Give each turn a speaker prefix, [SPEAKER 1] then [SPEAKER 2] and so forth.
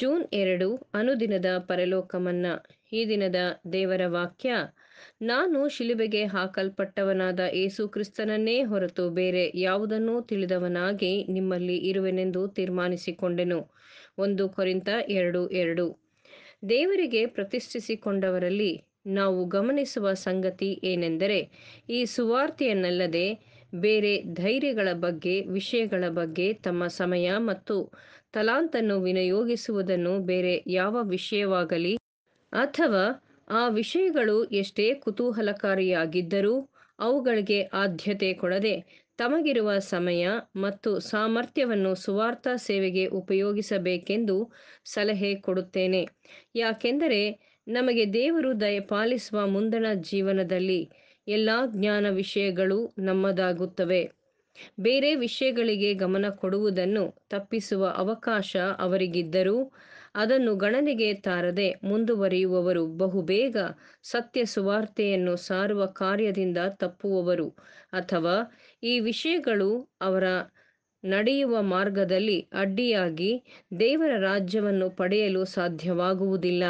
[SPEAKER 1] June ಎರಡು ಅನುದಿನದ ಪರಲೋಕಮನ್ನ ಈ ದಿನದ ದೇವರ ವಾಕ್ಯ ನಾನು ಶಿಲುಬೆಗೆ ಹಾಕಲ್ಪಟ್ಟವನಾದ ಏಸು ಕ್ರಿಸ್ತನನ್ನೇ ಹೊರತು ಬೇರೆ ಯಾವುದನ್ನೂ ತಿಳಿದವನಾಗಿ ನಿಮ್ಮಲ್ಲಿ ಇರುವೆನೆಂದು ತೀರ್ಮಾನಿಸಿಕೊಂಡೆನು ಒಂದು ಕೊರಿಂತ ಎರಡು ಎರಡು ದೇವರಿಗೆ ಪ್ರತಿಷ್ಠಿಸಿಕೊಂಡವರಲ್ಲಿ ನಾವು ಗಮನಿಸುವ ಸಂಗತಿ ಏನೆಂದರೆ ಈ ಸುವಾರ್ತೆಯನ್ನಲ್ಲದೆ ಬೇರೆ ಧೈರ್ಯಗಳ ಬಗ್ಗೆ ವಿಷಯಗಳ ಬಗ್ಗೆ ತಮ್ಮ ಸಮಯ ಮತ್ತು ತಲಾಂತನ್ನು ವಿನಿಯೋಗಿಸುವುದನ್ನು ಬೇರೆ ಯಾವ ವಿಷಯವಾಗಲಿ ಅಥವಾ ಆ ವಿಷಯಗಳು ಎಷ್ಟೇ ಕುತೂಹಲಕಾರಿಯಾಗಿದ್ದರೂ ಅವುಗಳಿಗೆ ಆದ್ಯತೆ ಕೊಡದೆ ತಮಗಿರುವ ಸಮಯ ಮತ್ತು ಸಾಮರ್ಥ್ಯವನ್ನು ಸುವಾರ್ಥ ಸೇವೆಗೆ ಉಪಯೋಗಿಸಬೇಕೆಂದು ಸಲಹೆ ಕೊಡುತ್ತೇನೆ ಯಾಕೆಂದರೆ ನಮಗೆ ದೇವರು ದಯಪಾಲಿಸುವ ಮುಂದಣ ಜೀವನದಲ್ಲಿ ಎಲ್ಲ ಜ್ಞಾನ ವಿಷಯಗಳು ನಮ್ಮದಾಗುತ್ತವೆ ಬೇರೆ ವಿಷಯಗಳಿಗೆ ಗಮನ ಕೊಡುವುದನ್ನು ತಪ್ಪಿಸುವ ಅವಕಾಶ ಅವರಿಗಿದ್ದರೂ ಅದನ್ನು ಗಣನೆಗೆ ತಾರದೆ ಮುಂದುವರಿಯುವವರು ಬಹುಬೇಗ ಸತ್ಯ ಸುವಾರ್ತೆಯನ್ನು ಸಾರುವ ಕಾರ್ಯದಿಂದ ತಪ್ಪುವವರು ಅಥವಾ ಈ ವಿಷಯಗಳು ಅವರ ನಡೆಯುವ ಮಾರ್ಗದಲ್ಲಿ ಅಡ್ಡಿಯಾಗಿ ದೇವರ ರಾಜ್ಯವನ್ನು ಪಡೆಯಲು ಸಾಧ್ಯವಾಗುವುದಿಲ್ಲ